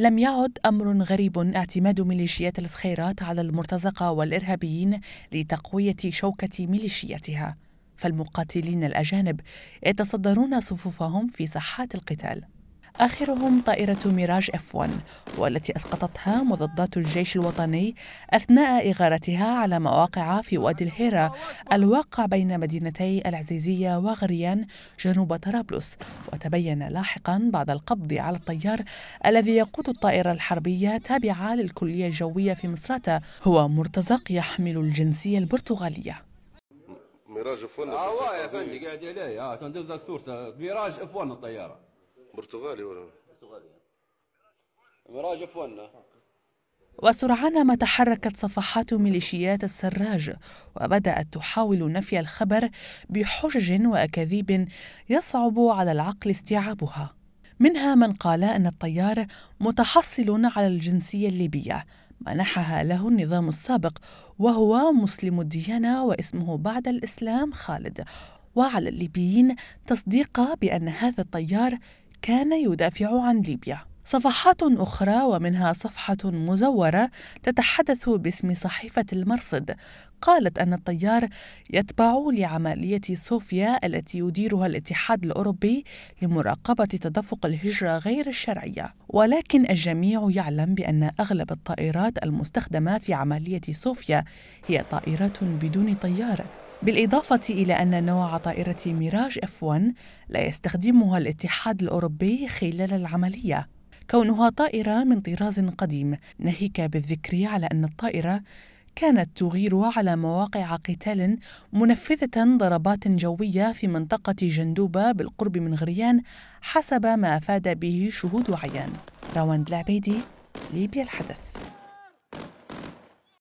لم يعد أمر غريب اعتماد ميليشيات الصخيرات على المرتزقة والإرهابيين لتقوية شوكة ميليشياتها فالمقاتلين الأجانب يتصدرون صفوفهم في ساحات القتال آخرهم طائرة ميراج اف 1 والتي أسقطتها مضادات الجيش الوطني أثناء إغارتها على مواقع في وادي الهيرة الواقع بين مدينتي العزيزية وغريان جنوب طرابلس وتبين لاحقا بعد القبض على الطيار الذي يقود الطائرة الحربية تابعة للكلية الجوية في مصراتة هو مرتزق يحمل الجنسية البرتغالية ميراج اف 1 اه يا فندم قاعد عليه اه لك صورته ميراج اف 1 الطياره برتغالي ولا برتغالي مراجع فونا وسرعان ما تحركت صفحات ميليشيات السراج وبدات تحاول نفي الخبر بحجج واكاذيب يصعب على العقل استيعابها منها من قال ان الطيار متحصل على الجنسيه الليبيه منحها له النظام السابق وهو مسلم الديانه واسمه بعد الاسلام خالد وعلى الليبيين تصديق بان هذا الطيار كان يدافع عن ليبيا صفحات أخرى ومنها صفحة مزورة تتحدث باسم صحيفة المرصد قالت أن الطيار يتبع لعملية صوفيا التي يديرها الاتحاد الأوروبي لمراقبة تدفق الهجرة غير الشرعية، ولكن الجميع يعلم بأن أغلب الطائرات المستخدمة في عملية صوفيا هي طائرات بدون طيار بالإضافة إلى أن نوع طائرة ميراج F1 لا يستخدمها الاتحاد الأوروبي خلال العملية كونها طائرة من طراز قديم ناهيك بالذكر على أن الطائرة كانت تغير على مواقع قتال منفذة ضربات جوية في منطقة جندوبة بالقرب من غريان حسب ما أفاد به شهود عيان راوند العبيدي ليبيا الحدث